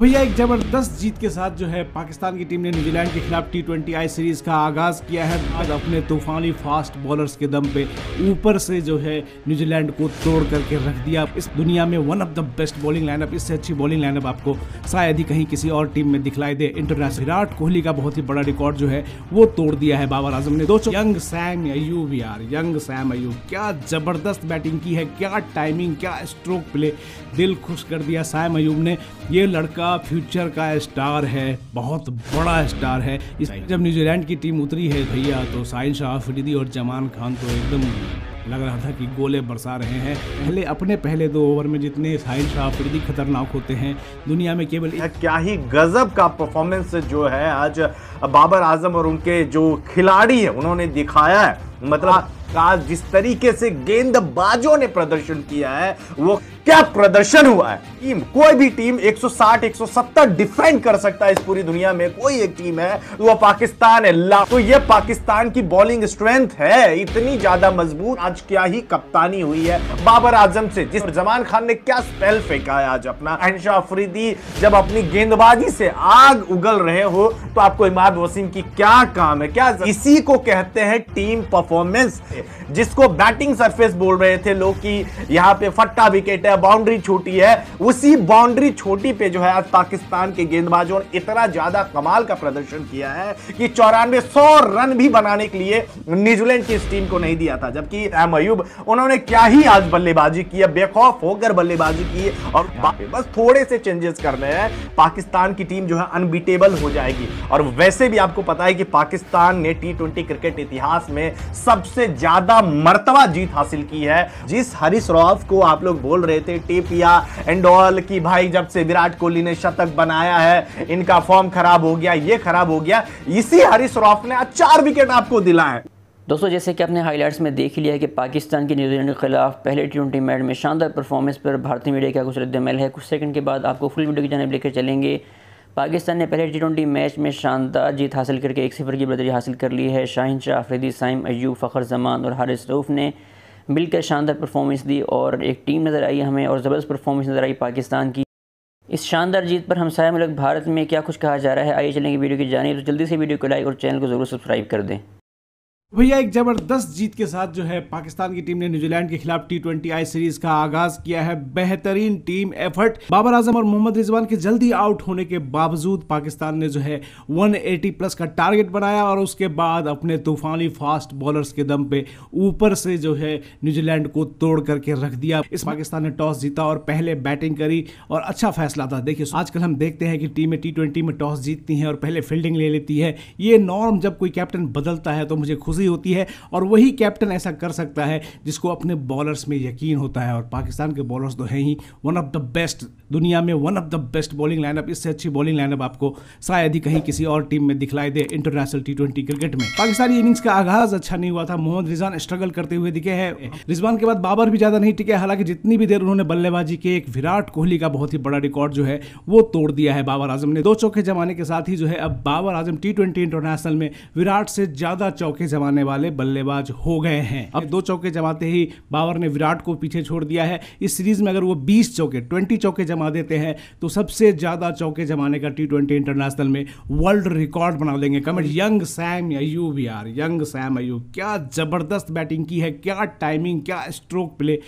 भैया एक जबरदस्त जीत के साथ जो है पाकिस्तान की टीम ने न्यूजीलैंड के खिलाफ टी ट्वेंटी आई सीरीज का आगाज किया है आज अपने तूफानी फास्ट बॉलर्स के दम पे ऊपर से जो है न्यूजीलैंड को तोड़ करके रख दिया इस दुनिया में one of the best bowling lineup इससे अच्छी बॉलिंग लाइनअप आपको शायद ही कहीं किसी और टीम में दिखलाई दे इंटरनेशनल विराट कोहली का बहुत ही बड़ा रिकॉर्ड जो है वो तोड़ दिया है बाबर आजम ने दोस्तों यंग सैम अयूब यार यंग सैम अयूब क्या जबरदस्त बैटिंग की है क्या टाइमिंग क्या स्ट्रोक प्ले दिल खुश कर दिया सैम अयूब ने ये लड़का का फ्यूचर का स्टार है बहुत बड़ा स्टार है इस जब न्यूजीलैंड की टीम उतरी है भैया तो साइन शाह अफरीदी और जमान खान तो एकदम लग रहा था कि गोले बरसा रहे हैं पहले अपने पहले दो ओवर में जितने साहिल शाह अफरीदी खतरनाक होते हैं दुनिया में केवल क्या ही गजब का परफॉर्मेंस जो है आज बाबर आजम और उनके जो खिलाड़ी है उन्होंने दिखाया है मतलब आज हाँ। जिस तरीके से गेंदबाजों ने प्रदर्शन किया है वो क्या प्रदर्शन हुआ है टीम कोई भी टीम 160 170 डिफेंड कर सकता है इस पूरी दुनिया में कोई एक टीम है वो पाकिस्तान है ला तो ये पाकिस्तान की बॉलिंग स्ट्रेंथ है इतनी ज्यादा मजबूत आज क्या ही कप्तानी हुई है बाबर आजम से जिस जमान खान ने क्या स्पेल फेंका है आज अपना अहशा अफरीदी जब अपनी गेंदबाजी से आग उगल रहे हो तो आपको इमाद वसीम की क्या काम है क्या इसी को कहते हैं टीम परफॉर्म परफॉर्मेंस जिसको बैटिंग सरफेस बोल रहे थे लोग कि यहाँ पे फट्टा विकेट है बाउंड्री छोटी है उसी बाउंड्री छोटी पे जो है आज पाकिस्तान के गेंदबाजों ने इतना ज्यादा कमाल का प्रदर्शन किया है कि चौरानवे सौ रन भी बनाने के लिए न्यूजीलैंड की इस टीम को नहीं दिया था जबकि एम अयूब उन्होंने क्या ही आज बल्लेबाजी की है बेखौफ होकर बल्लेबाजी की और बस थोड़े से चेंजेस कर रहे हैं पाकिस्तान की टीम जो है अनबीटेबल हो जाएगी और वैसे भी आपको पता है कि पाकिस्तान ने टी क्रिकेट इतिहास में सबसे ज्यादा मर्तबा जीत हासिल की है जिस हरीश रॉफ को आप लोग बोल रहे थे टेपिया एंड ऑल की भाई जब से विराट कोहली ने शतक बनाया है इनका फॉर्म खराब हो गया ये खराब हो गया इसी हरीश रॉफ ने आज चार विकेट आपको दिला है दोस्तों जैसे कि आपने हाईलाइट्स में देख लिया है कि पाकिस्तान की न्यूजीलैंड के खिलाफ पहले टी ट्वेंटी मैच में शानदार परफॉर्मेंस पर भारतीय मीडिया का कुछ रद्दमल है कुछ सेकंड के बाद आपको फुल वीडियो की जानब लेकर चलेंगे पाकिस्तान ने पहले टी मैच में शानदार जीत हासिल करके एक सिफर की बदरी हासिल कर ली है शाहिन शाह आफरीदी साइम अयूब फ़खर जमान और हारिस रूफ ने मिलकर शानदार परफॉर्मेंस दी और एक टीम नज़र आई हमें और ज़बरदस्त परफॉर्मेंस नज़र आई पाकिस्तान की इस शानदार जीत पर सारे मुल्क भारत में क्या कुछ कहा जा रहा है आइए चलेंगे वीडियो की जानी तो जल्दी से वीडियो को लाइक और चैनल को ज़रूर सब्सक्राइब कर दें भैया एक जबरदस्त जीत के साथ जो है पाकिस्तान की टीम ने न्यूजीलैंड के खिलाफ टी ट्वेंटी आई सीरीज का आगाज किया है बेहतरीन टीम एफर्ट बाबर आजम और मोहम्मद रिजवान के जल्दी आउट होने के बावजूद पाकिस्तान ने जो है 180 प्लस का टारगेट बनाया और उसके बाद अपने तूफानी फास्ट बॉलर्स के दम पे ऊपर से जो है न्यूजीलैंड को तोड़ करके रख दिया इस पाकिस्तान ने टॉस जीता और पहले बैटिंग करी और अच्छा फैसला था देखिए आजकल हम देखते हैं कि टीमें टी ट्वेंटी में टॉस जीतती हैं और पहले फील्डिंग ले लेती है ये नॉर्म जब कोई कैप्टन बदलता है तो मुझे खुश खुशी होती है और वही कैप्टन ऐसा कर सकता है जिसको अपने बॉलर्स में यकीन होता है और पाकिस्तान के बॉलर्स तो हैं ही वन ऑफ द बेस्ट दुनिया में one of the best bowling lineup इससे अच्छी बॉलिंग लाइनअप आपको शायद ही कहीं किसी और टीम में दिखलाई दे इंटरनेशनल टी क्रिकेट में पाकिस्तानी इनिंग्स का आगाज अच्छा नहीं हुआ था मोहम्मद रिजवान स्ट्रगल करते हुए दिखे हैं रिजवान के बाद बाबर भी ज्यादा नहीं टिके हालांकि जितनी भी देर उन्होंने बल्लेबाजी के एक विराट कोहली का बहुत ही बड़ा रिकॉर्ड जो है वो तोड़ दिया है बाबर आजम ने दो चौके जमाने के साथ ही जो है अब बाबर आजम टी इंटरनेशनल में विराट से ज्यादा चौके जमा जमाने वाले बल्लेबाज हो गए हैं अब दो चौके जमाते ही बाबर ने विराट को पीछे छोड़ दिया है इस सीरीज में अगर वो बीस चौके ट्वेंटी चौके जमा देते हैं तो सबसे ज्यादा चौके जमाने का टी ट्वेंटी इंटरनेशनल में वर्ल्ड रिकॉर्ड बना देंगे कमेंट यंग सैम अयूब यार यंग सैम अयूब क्या जबरदस्त बैटिंग की है क्या टाइमिंग क्या स्ट्रोक प्ले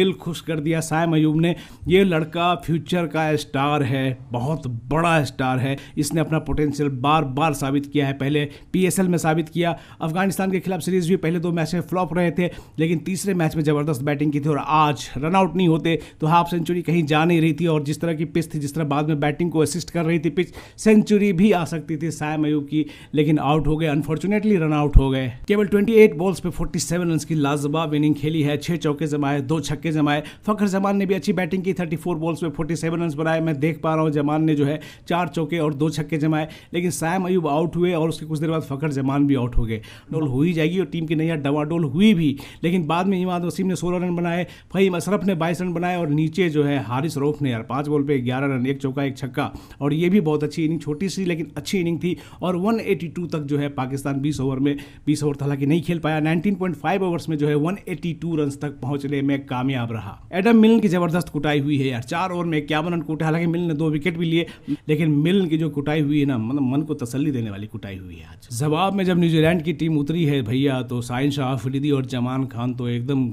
दिल खुश कर दिया सैम अयूब ने ये लड़का फ्यूचर का स्टार है बहुत बड़ा स्टार है इसने अपना पोटेंशियल बार बार साबित किया है पहले पीएसएल में साबित किया अफगानिस्तान पाकिस्तान के खिलाफ सीरीज भी पहले दो मैच में फ्लॉप रहे थे लेकिन तीसरे मैच में जबरदस्त बैटिंग की थी और आज रनआउट नहीं होते तो हाफ सेंचुरी कहीं जा नहीं रही थी और जिस तरह की पिच थी जिस तरह बाद में बैटिंग को असिस्ट कर रही थी पिच सेंचुरी भी आ सकती थी साय अयूब की लेकिन आउट हो गए अनफॉर्चुनेटली रनआउट हो गए केवल 28 बॉल्स पे 47 रन की लाजवाब इनिंग खेली है छह चौके जमाए दो छक्के जमाए फखर जमान ने भी अच्छी बैटिंग की 34 बॉल्स पे 47 रन बनाए मैं देख पा रहा हूँ जमान ने जो है चार चौके और दो छक्के जमाए लेकिन सायम अयूब आउट हुए और उसके कुछ देर बाद फखर जमान भी आउट हो गए हो ही जाएगी और टीम की नैया डवाडोल हुई भी लेकिन बाद में इमाद वसीम ने सोलह रन बनाए फहीम अशरफ ने बाईस रन बनाए और नीचे जो है हारिस रोफ ने यार पाँच बॉल पर ग्यारह रन एक चौका एक छक्का और ये भी बहुत अच्छी इनिंग छोटी सी लेकिन अच्छी इनिंग थी और वन तक जो है पाकिस्तान बीस ओवर में बीस ओवर हालांकि नहीं खेल पाया नाइनटीन ओवर्स में जो है वन रन तक पहुंचने में कामयाब रहा एडम मिलन की जबरदस्त कुटाई हुई है यार चार ओवर में इक्यावन रन कूटे हालांकि मिलन ने दो विकेट भी लिए लेकिन मिलन की जो कुटाई हुई है ना मतलब मन को तसली देने वाली कुटाई हुई है आज जवाब में जब न्यूजीलैंड की टीम उतरी है भैया तो साइन शाह आफरीदी और जमान खान तो एकदम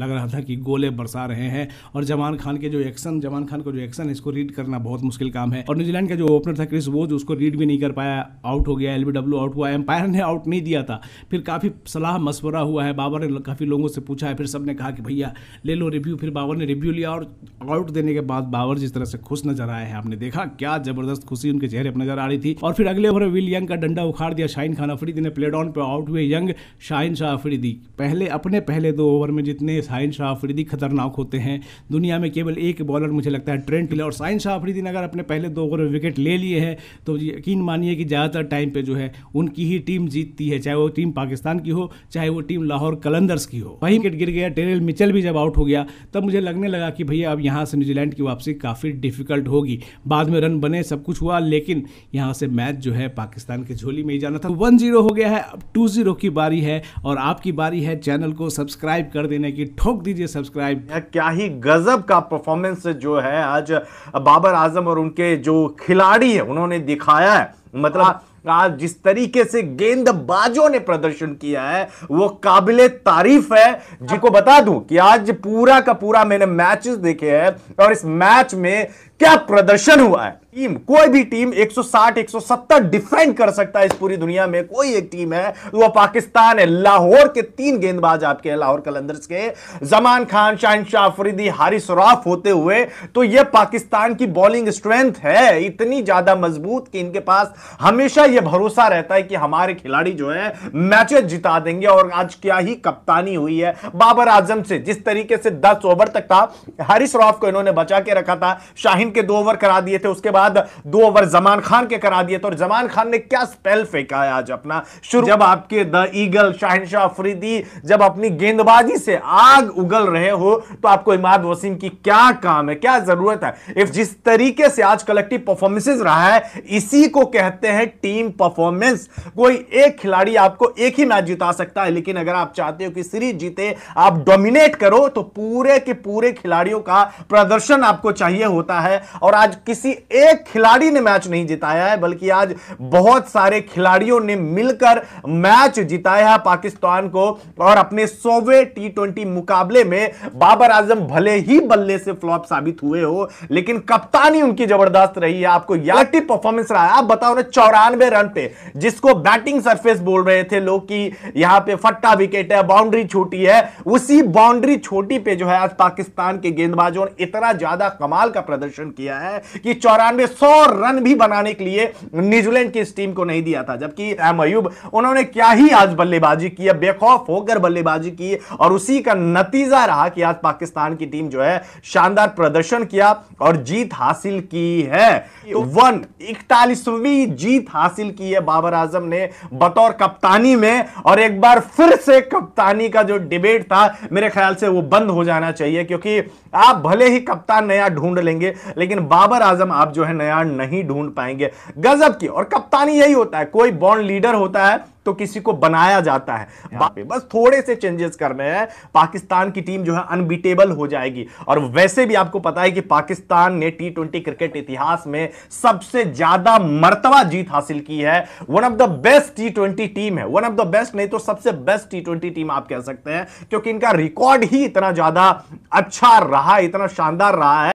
लग रहा था कि गोले बरसा रहे हैं और जमान खान के जो एक्शन जमान खान का जो एक्शन है इसको रीड करना बहुत मुश्किल काम है और न्यूजीलैंड का जो ओपनर था क्रिस वोज उसको रीड भी नहीं कर पाया आउट हो गया एल आउट हुआ एम्पायर ने आउट नहीं दिया था फिर काफ़ी सलाह मशवरा हुआ है बाबर ने काफ़ी लोगों से पूछा है फिर सब ने कहा कि भैया ले लो रिव्यू फिर बाबर ने रिव्यू लिया और आउट देने के बाद बाबर जिस तरह से खुश नजर आए हैं आपने देखा क्या जबरदस्त खुशी उनके चेहरे पर नजर आ रही थी और फिर अगले ओवर में विलियन का डंडा उखाड़ दिया शाइन खान अफरीदी ने प्लेड ऑन पर आउट हुए यंग शाहिन शाह आफरीदी पहले अपने पहले दो ओवर में जितने शाहिन शाह आफरीदी खतरनाक होते हैं दुनिया में केवल एक बॉलर मुझे लगता है ट्रेंट ले और शाहिन शाह आफरीदी ने अगर अपने पहले दो ओवर में विकेट ले लिए हैं तो यकीन मानिए कि ज़्यादातर टाइम पर जो है उनकी ही टीम जीतती है चाहे वो टीम पाकिस्तान की हो चाहे वो टीम लाहौर कलंदर्स की हो वहीं विकेट गिर गया टेरल मिचल भी जब आउट हो गया तब मुझे लगने लगा कि भैया अब यहाँ से न्यूजीलैंड की वापसी काफ़ी डिफिकल्ट होगी बाद में रन बने सब कुछ हुआ लेकिन यहाँ से मैच जो है पाकिस्तान के झोली में ही जाना था वन जीरो तो हो गया है अब टू जीरो की बारी है और आपकी बारी है चैनल को सब्सक्राइब कर देने की ठोक दीजिए सब्सक्राइब क्या ही गजब का परफॉर्मेंस जो है आज बाबर आजम और उनके जो खिलाड़ी है उन्होंने दिखाया है मतलब आज जिस तरीके से गेंदबाजों ने प्रदर्शन किया है वो काबिले तारीफ है जी बता दूं कि आज पूरा का पूरा मैंने मैचेस देखे हैं और इस मैच में क्या प्रदर्शन हुआ है टीम कोई भी टीम 160 170 डिफेंड कर सकता है इस पूरी दुनिया में कोई एक टीम है वो पाकिस्तान है लाहौर के तीन गेंदबाज आपके हैं लाहौर कलंदर्स के जमान खान शाहशाह अफरीदी हारिस राफ होते हुए तो ये पाकिस्तान की बॉलिंग स्ट्रेंथ है इतनी ज्यादा मजबूत कि इनके पास हमेशा यह भरोसा रहता है कि हमारे खिलाड़ी जो है मैचेस जिता देंगे और आज क्या ही कप्तानी हुई है बाबर आजम से जिस तरीके से दस ओवर तक था हारिस राफ को इन्होंने बचा के रखा था शाहिन तमीम के दो ओवर करा दिए थे उसके बाद दो ओवर जमान खान के करा दिए थे और जमान खान ने क्या स्पेल फेंका है आज अपना शुरू जब आपके द ईगल शाहनशाह अफरीदी जब अपनी गेंदबाजी से आग उगल रहे हो तो आपको इमाद वसीम की क्या काम है क्या जरूरत है इफ जिस तरीके से आज कलेक्टिव परफॉर्मेंसेज रहा है इसी को कहते हैं टीम परफॉर्मेंस कोई एक खिलाड़ी आपको एक ही मैच जिता सकता है लेकिन अगर आप चाहते हो कि सीरीज जीते आप डोमिनेट करो तो पूरे के पूरे खिलाड़ियों का प्रदर्शन आपको चाहिए होता है और आज किसी एक खिलाड़ी ने मैच नहीं जिताया है बल्कि आज बहुत सारे खिलाड़ियों ने मिलकर मैच जिताया है पाकिस्तान को और अपने सौवे टी मुकाबले में बाबर आजम भले ही बल्ले से फ्लॉप साबित हुए हो लेकिन कप्तानी उनकी जबरदस्त रही है आपको याद परफॉर्मेंस रहा है आप बताओ ना चौरानवे रन पे जिसको बैटिंग सरफेस बोल रहे थे लोग कि यहां पे फट्टा विकेट है बाउंड्री छोटी है उसी बाउंड्री छोटी पे जो है आज पाकिस्तान के गेंदबाजों ने इतना ज्यादा कमाल का प्रदर्शन प्रदर्शन किया है कि चौरानवे सौ रन भी बनाने के लिए न्यूजीलैंड की इस टीम को नहीं दिया था जबकि एम अयूब उन्होंने क्या ही आज बल्लेबाजी की बेखौफ होकर बल्लेबाजी की और उसी का नतीजा रहा कि आज पाकिस्तान की टीम जो है शानदार प्रदर्शन किया और जीत हासिल की है तो वन इकतालीसवीं जीत हासिल की है बाबर आजम ने बतौर कप्तानी में और एक बार फिर से कप्तानी का जो डिबेट था मेरे ख्याल से वो बंद हो जाना चाहिए क्योंकि आप भले ही कप्तान नया ढूंढ लेंगे लेकिन बाबर आजम आप जो है नया नहीं ढूंढ पाएंगे गजब की और कप्तानी यही होता है कोई बॉन्ड लीडर होता है तो किसी को बनाया जाता है बस थोड़े से चेंजेस करने हैं पाकिस्तान की टीम जो है अनबीटेबल हो जाएगी और वैसे भी आपको पता है कि पाकिस्तान ने टी ट्वेंटी क्रिकेट इतिहास में सबसे ज्यादा मर्तबा जीत हासिल की है one of the best T twenty team है वन ऑफ द बेस्ट नहीं तो सबसे बेस्ट टी ट्वेंटी टीम आप कह सकते हैं क्योंकि इनका रिकॉर्ड ही इतना ज्यादा अच्छा रहा इतना शानदार रहा है